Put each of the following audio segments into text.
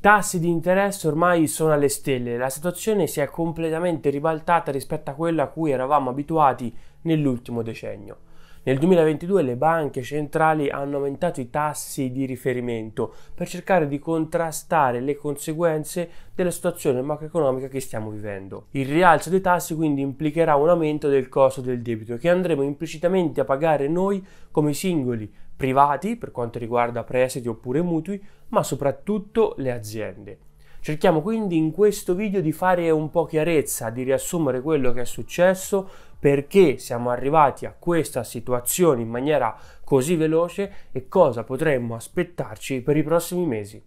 Tassi di interesse ormai sono alle stelle, la situazione si è completamente ribaltata rispetto a quella a cui eravamo abituati nell'ultimo decennio. Nel 2022 le banche centrali hanno aumentato i tassi di riferimento per cercare di contrastare le conseguenze della situazione macroeconomica che stiamo vivendo. Il rialzo dei tassi quindi implicherà un aumento del costo del debito che andremo implicitamente a pagare noi come singoli privati per quanto riguarda prestiti oppure mutui, ma soprattutto le aziende. Cerchiamo quindi in questo video di fare un po' chiarezza, di riassumere quello che è successo, perché siamo arrivati a questa situazione in maniera così veloce e cosa potremmo aspettarci per i prossimi mesi.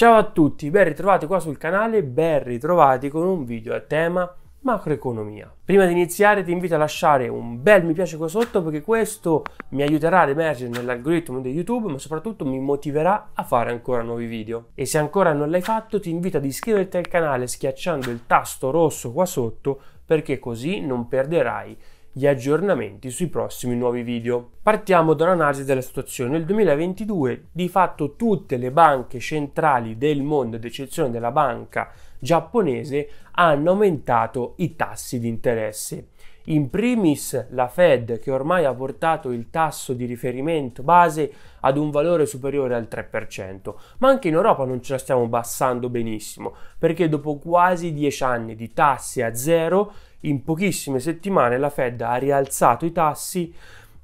Ciao a tutti, ben ritrovati qua sul canale, ben ritrovati con un video a tema macroeconomia. Prima di iniziare ti invito a lasciare un bel mi piace qua sotto perché questo mi aiuterà ad emergere nell'algoritmo di YouTube ma soprattutto mi motiverà a fare ancora nuovi video. E se ancora non l'hai fatto ti invito ad iscriverti al canale schiacciando il tasto rosso qua sotto perché così non perderai gli aggiornamenti sui prossimi nuovi video. Partiamo da un'analisi della situazione. Nel 2022 di fatto tutte le banche centrali del mondo, ad eccezione della banca giapponese, hanno aumentato i tassi di interesse. In primis la Fed che ormai ha portato il tasso di riferimento base ad un valore superiore al 3%, ma anche in Europa non ce la stiamo abbassando benissimo, perché dopo quasi 10 anni di tassi a zero in pochissime settimane la Fed ha rialzato i tassi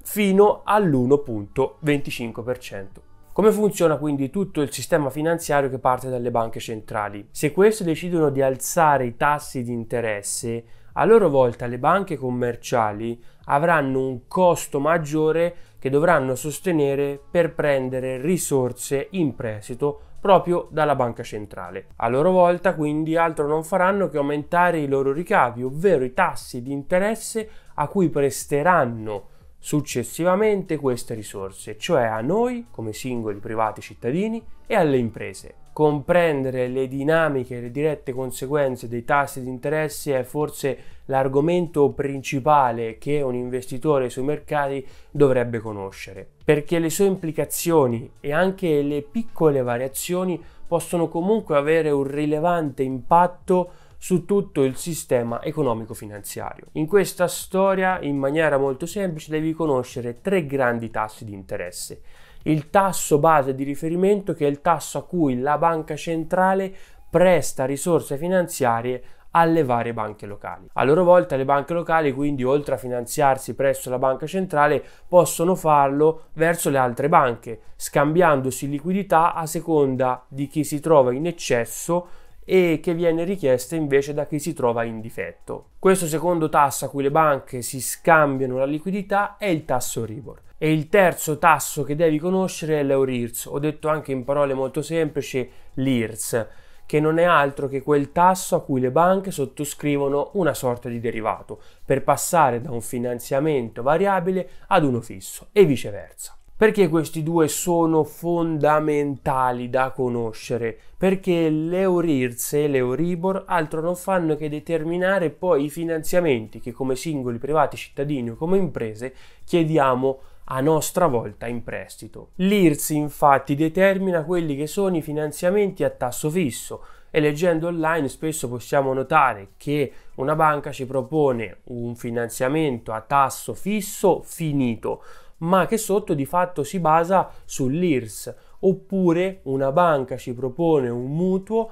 fino all'1.25%. Come funziona quindi tutto il sistema finanziario che parte dalle banche centrali? Se queste decidono di alzare i tassi di interesse, a loro volta le banche commerciali avranno un costo maggiore che dovranno sostenere per prendere risorse in prestito proprio dalla banca centrale. A loro volta quindi altro non faranno che aumentare i loro ricavi, ovvero i tassi di interesse a cui presteranno successivamente queste risorse, cioè a noi come singoli privati cittadini e alle imprese comprendere le dinamiche e le dirette conseguenze dei tassi di interesse è forse l'argomento principale che un investitore sui mercati dovrebbe conoscere, perché le sue implicazioni e anche le piccole variazioni possono comunque avere un rilevante impatto su tutto il sistema economico-finanziario. In questa storia, in maniera molto semplice, devi conoscere tre grandi tassi di interesse il tasso base di riferimento che è il tasso a cui la banca centrale presta risorse finanziarie alle varie banche locali. A loro volta le banche locali quindi oltre a finanziarsi presso la banca centrale possono farlo verso le altre banche, scambiandosi liquidità a seconda di chi si trova in eccesso e che viene richiesta invece da chi si trova in difetto. Questo secondo tasso a cui le banche si scambiano la liquidità è il tasso Ribor. E il terzo tasso che devi conoscere è l'EURIRS, ho detto anche in parole molto semplici l'IRS, che non è altro che quel tasso a cui le banche sottoscrivono una sorta di derivato per passare da un finanziamento variabile ad uno fisso e viceversa. Perché questi due sono fondamentali da conoscere? Perché l'EURIRS e l'Euribor altro non fanno che determinare poi i finanziamenti che come singoli privati cittadini o come imprese chiediamo a nostra volta in prestito. L'IRS infatti determina quelli che sono i finanziamenti a tasso fisso e leggendo online spesso possiamo notare che una banca ci propone un finanziamento a tasso fisso finito, ma che sotto di fatto si basa sull'IRS, oppure una banca ci propone un mutuo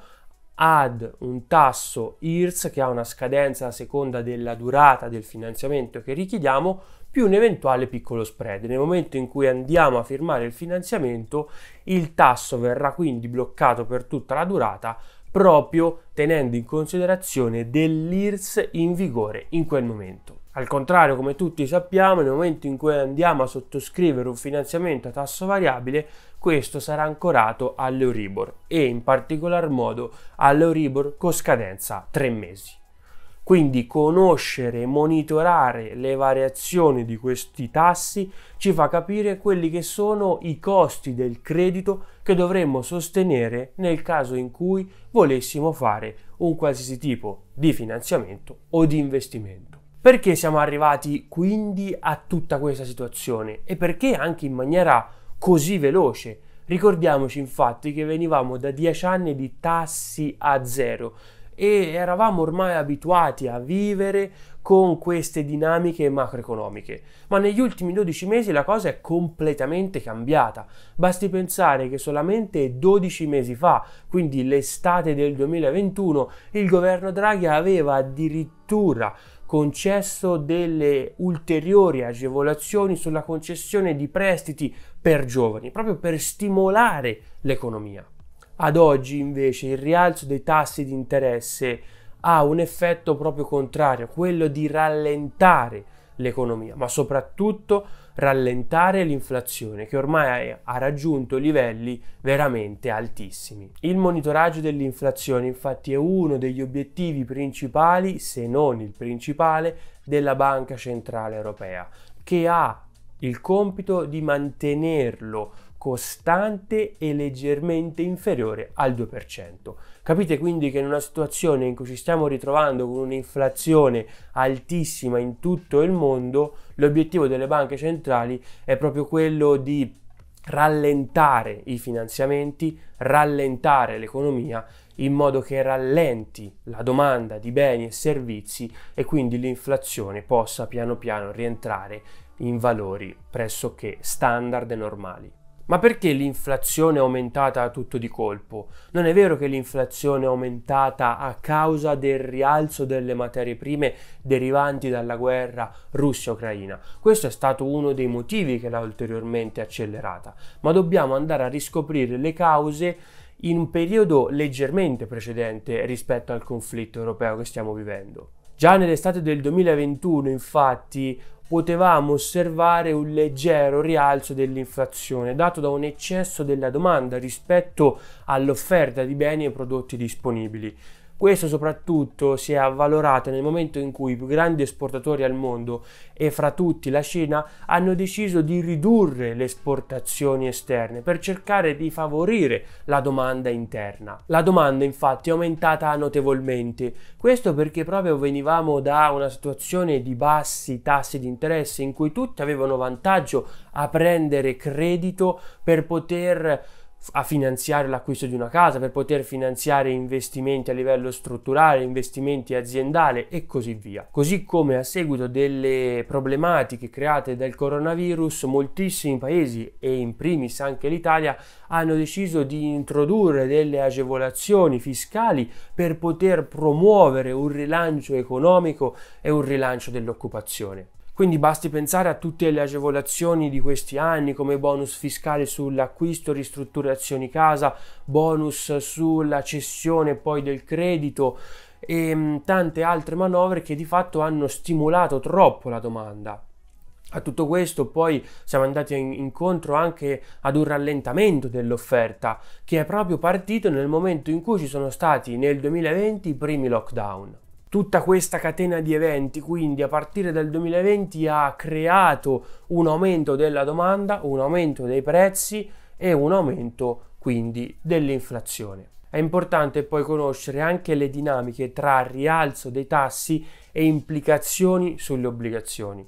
ad un tasso IRS che ha una scadenza a seconda della durata del finanziamento che richiediamo, più un eventuale piccolo spread. Nel momento in cui andiamo a firmare il finanziamento, il tasso verrà quindi bloccato per tutta la durata proprio tenendo in considerazione dell'IRS in vigore in quel momento. Al contrario, come tutti sappiamo, nel momento in cui andiamo a sottoscrivere un finanziamento a tasso variabile, questo sarà ancorato all'Euribor e in particolar modo all'Euribor con scadenza 3 mesi. Quindi conoscere e monitorare le variazioni di questi tassi ci fa capire quelli che sono i costi del credito che dovremmo sostenere nel caso in cui volessimo fare un qualsiasi tipo di finanziamento o di investimento. Perché siamo arrivati quindi a tutta questa situazione e perché anche in maniera così veloce? Ricordiamoci infatti che venivamo da 10 anni di tassi a zero, e eravamo ormai abituati a vivere con queste dinamiche macroeconomiche. Ma negli ultimi 12 mesi la cosa è completamente cambiata. Basti pensare che solamente 12 mesi fa, quindi l'estate del 2021, il governo Draghi aveva addirittura concesso delle ulteriori agevolazioni sulla concessione di prestiti per giovani, proprio per stimolare l'economia. Ad oggi invece il rialzo dei tassi di interesse ha un effetto proprio contrario, quello di rallentare l'economia, ma soprattutto rallentare l'inflazione che ormai ha raggiunto livelli veramente altissimi. Il monitoraggio dell'inflazione infatti è uno degli obiettivi principali, se non il principale, della Banca Centrale Europea, che ha il compito di mantenerlo costante e leggermente inferiore al 2%. Capite quindi che in una situazione in cui ci stiamo ritrovando con un'inflazione altissima in tutto il mondo, l'obiettivo delle banche centrali è proprio quello di rallentare i finanziamenti, rallentare l'economia in modo che rallenti la domanda di beni e servizi e quindi l'inflazione possa piano piano rientrare in valori pressoché standard e normali. Ma perché l'inflazione è aumentata tutto di colpo? Non è vero che l'inflazione è aumentata a causa del rialzo delle materie prime derivanti dalla guerra Russia-Ucraina. Questo è stato uno dei motivi che l'ha ulteriormente accelerata, ma dobbiamo andare a riscoprire le cause in un periodo leggermente precedente rispetto al conflitto europeo che stiamo vivendo. Già nell'estate del 2021, infatti, potevamo osservare un leggero rialzo dell'inflazione dato da un eccesso della domanda rispetto all'offerta di beni e prodotti disponibili. Questo soprattutto si è avvalorato nel momento in cui i più grandi esportatori al mondo, e fra tutti la Cina, hanno deciso di ridurre le esportazioni esterne per cercare di favorire la domanda interna. La domanda infatti è aumentata notevolmente, questo perché proprio venivamo da una situazione di bassi tassi di interesse in cui tutti avevano vantaggio a prendere credito per poter a finanziare l'acquisto di una casa, per poter finanziare investimenti a livello strutturale, investimenti aziendali e così via. Così come a seguito delle problematiche create dal coronavirus, moltissimi paesi e in primis anche l'Italia hanno deciso di introdurre delle agevolazioni fiscali per poter promuovere un rilancio economico e un rilancio dell'occupazione. Quindi basti pensare a tutte le agevolazioni di questi anni come bonus fiscale sull'acquisto, ristrutturazioni casa, bonus sulla cessione poi del credito e mm, tante altre manovre che di fatto hanno stimolato troppo la domanda. A tutto questo poi siamo andati incontro anche ad un rallentamento dell'offerta che è proprio partito nel momento in cui ci sono stati nel 2020 i primi lockdown. Tutta questa catena di eventi quindi a partire dal 2020 ha creato un aumento della domanda, un aumento dei prezzi e un aumento quindi dell'inflazione. È importante poi conoscere anche le dinamiche tra rialzo dei tassi e implicazioni sulle obbligazioni.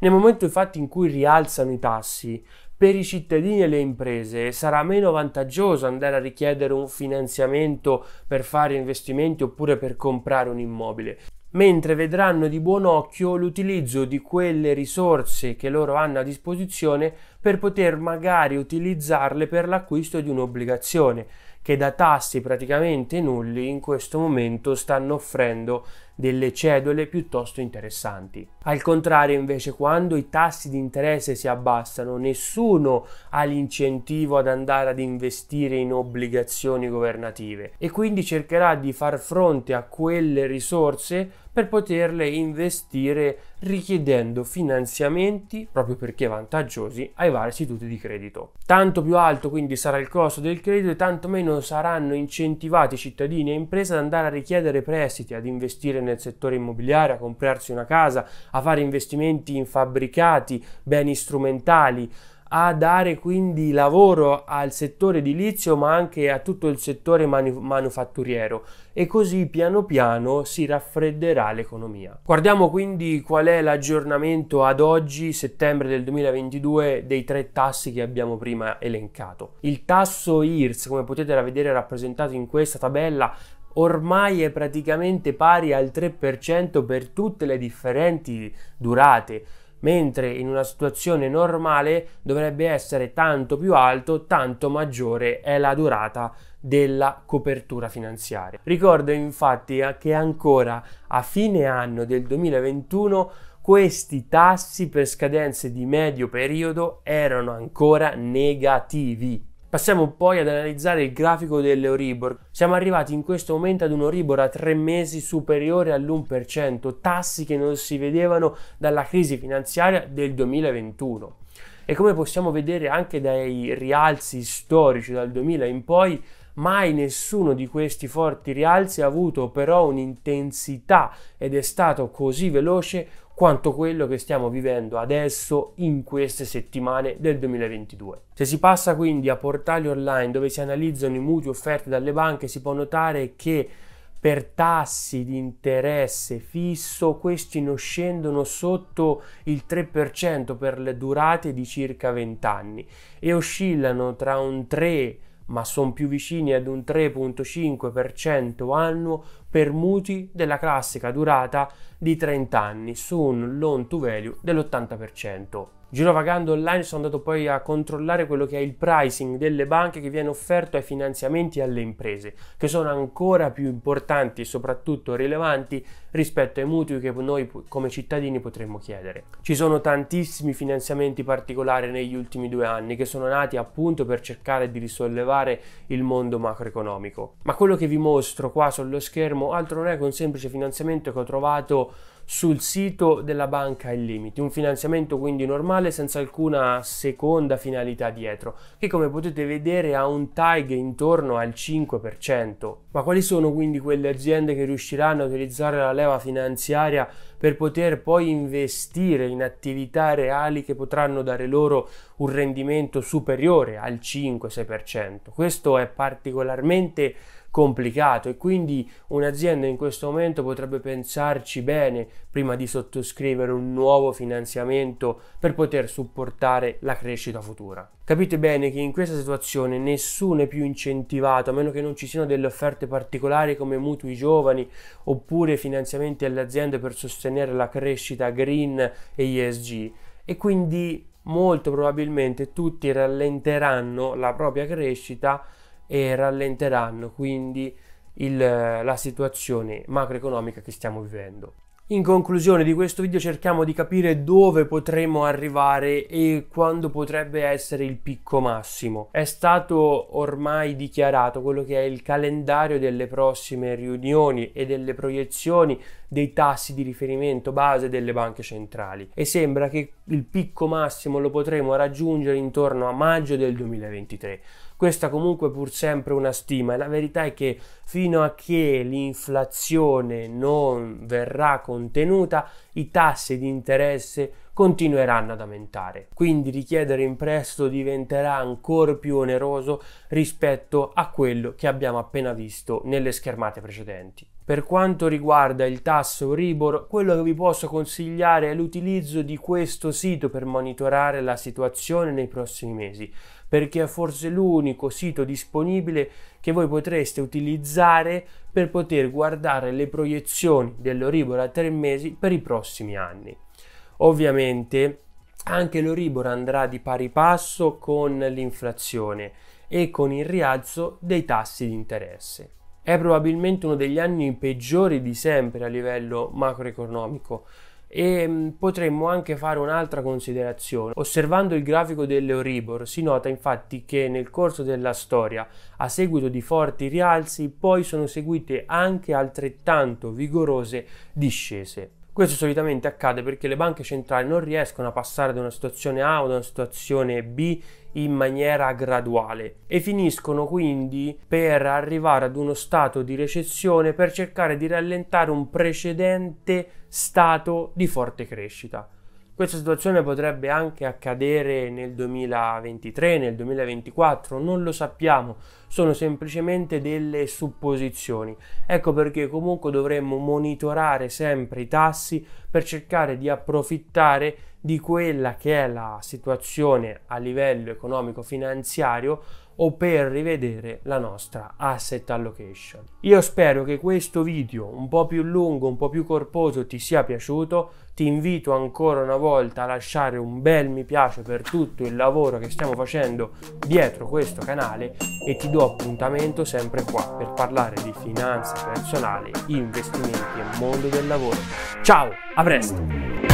Nel momento infatti in cui rialzano i tassi, per i cittadini e le imprese sarà meno vantaggioso andare a richiedere un finanziamento per fare investimenti oppure per comprare un immobile, mentre vedranno di buon occhio l'utilizzo di quelle risorse che loro hanno a disposizione per poter magari utilizzarle per l'acquisto di un'obbligazione che da tassi praticamente nulli in questo momento stanno offrendo delle cedole piuttosto interessanti. Al contrario, invece, quando i tassi di interesse si abbassano, nessuno ha l'incentivo ad andare ad investire in obbligazioni governative e quindi cercherà di far fronte a quelle risorse per poterle investire richiedendo finanziamenti proprio perché vantaggiosi ai vari istituti di credito. Tanto più alto quindi sarà il costo del credito e tanto meno saranno incentivati cittadini e imprese ad andare a richiedere prestiti, ad investire nel settore immobiliare, a comprarsi una casa, a fare investimenti in fabbricati, beni strumentali, a dare quindi lavoro al settore edilizio ma anche a tutto il settore manu- manufatturiero e così piano piano si raffredderà l'economia. Guardiamo quindi qual è l'aggiornamento ad oggi, settembre del 2022, dei tre tassi che abbiamo prima elencato. Il tasso IRS, come potete vedere rappresentato in questa tabella, ormai è praticamente pari al 3% per tutte le differenti durate, mentre in una situazione normale dovrebbe essere tanto più alto, tanto maggiore è la durata della copertura finanziaria. Ricordo infatti che ancora a fine anno del 2021 questi tassi per scadenze di medio periodo erano ancora negativi Passiamo poi ad analizzare il grafico dell'Euribor. Siamo arrivati in questo momento ad un Euribor a tre mesi superiore all'1%, tassi che non si vedevano dalla crisi finanziaria del 2021. E come possiamo vedere anche dai rialzi storici dal 2000 in poi, Mai nessuno di questi forti rialzi ha avuto però un'intensità ed è stato così veloce quanto quello che stiamo vivendo adesso in queste settimane del 2022. Se si passa quindi a portali online dove si analizzano i mutui offerti dalle banche si può notare che per tassi di interesse fisso questi non scendono sotto il 3% per le durate di circa 20 anni e oscillano tra un 3 ma sono più vicini ad un 3.5% annuo per mutui della classica durata di 30 anni su un loan to value dell'80%. Girovagando online sono andato poi a controllare quello che è il pricing delle banche che viene offerto ai finanziamenti e alle imprese, che sono ancora più importanti e soprattutto rilevanti rispetto ai mutui che noi come cittadini potremmo chiedere. Ci sono tantissimi finanziamenti particolari negli ultimi due anni che sono nati appunto per cercare di risollevare il mondo macroeconomico. Ma quello che vi mostro qua sullo schermo altro non è che un semplice finanziamento che ho trovato sul sito della banca Il limite un finanziamento quindi normale senza alcuna seconda finalità dietro, che come potete vedere ha un tag intorno al 5%. Ma quali sono quindi quelle aziende che riusciranno a utilizzare la leva finanziaria per poter poi investire in attività reali che potranno dare loro un rendimento superiore al 5-6%. Questo è particolarmente complicato e quindi un'azienda in questo momento potrebbe pensarci bene prima di sottoscrivere un nuovo finanziamento per poter supportare la crescita futura. Capite bene che in questa situazione nessuno è più incentivato, a meno che non ci siano delle offerte particolari come mutui giovani oppure finanziamenti alle aziende per sostenere la crescita green e ESG e quindi molto probabilmente tutti rallenteranno la propria crescita e rallenteranno quindi il, la situazione macroeconomica che stiamo vivendo. In conclusione di questo video cerchiamo di capire dove potremo arrivare e quando potrebbe essere il picco massimo. È stato ormai dichiarato quello che è il calendario delle prossime riunioni e delle proiezioni dei tassi di riferimento base delle banche centrali e sembra che il picco massimo lo potremo raggiungere intorno a maggio del 2023. Questa comunque pur sempre una stima e la verità è che fino a che l'inflazione non verrà contenuta i tassi di interesse continueranno ad aumentare. Quindi richiedere in prestito diventerà ancora più oneroso rispetto a quello che abbiamo appena visto nelle schermate precedenti. Per quanto riguarda il tasso Euribor, quello che vi posso consigliare è l'utilizzo di questo sito per monitorare la situazione nei prossimi mesi, perché è forse l'unico sito disponibile che voi potreste utilizzare per poter guardare le proiezioni dell'Oribor a tre mesi per i prossimi anni. Ovviamente anche l'Oribor andrà di pari passo con l'inflazione e con il rialzo dei tassi di interesse è probabilmente uno degli anni peggiori di sempre a livello macroeconomico e mm, potremmo anche fare un'altra considerazione. Osservando il grafico dell'Euribor si nota infatti che nel corso della storia, a seguito di forti rialzi, poi sono seguite anche altrettanto vigorose discese. Questo solitamente accade perché le banche centrali non riescono a passare da una situazione A ad una situazione B in maniera graduale e finiscono quindi per arrivare ad uno stato di recessione per cercare di rallentare un precedente stato di forte crescita. Questa situazione potrebbe anche accadere nel 2023, nel 2024, non lo sappiamo, sono semplicemente delle supposizioni. Ecco perché comunque dovremmo monitorare sempre i tassi per cercare di approfittare di quella che è la situazione a livello economico-finanziario o per rivedere la nostra asset allocation. Io spero che questo video un po' più lungo, un po' più corposo ti sia piaciuto, ti invito ancora una volta a lasciare un bel mi piace per tutto il lavoro che stiamo facendo dietro questo canale e ti do appuntamento sempre qua per parlare di finanza personale, investimenti e mondo del lavoro. Ciao, a presto!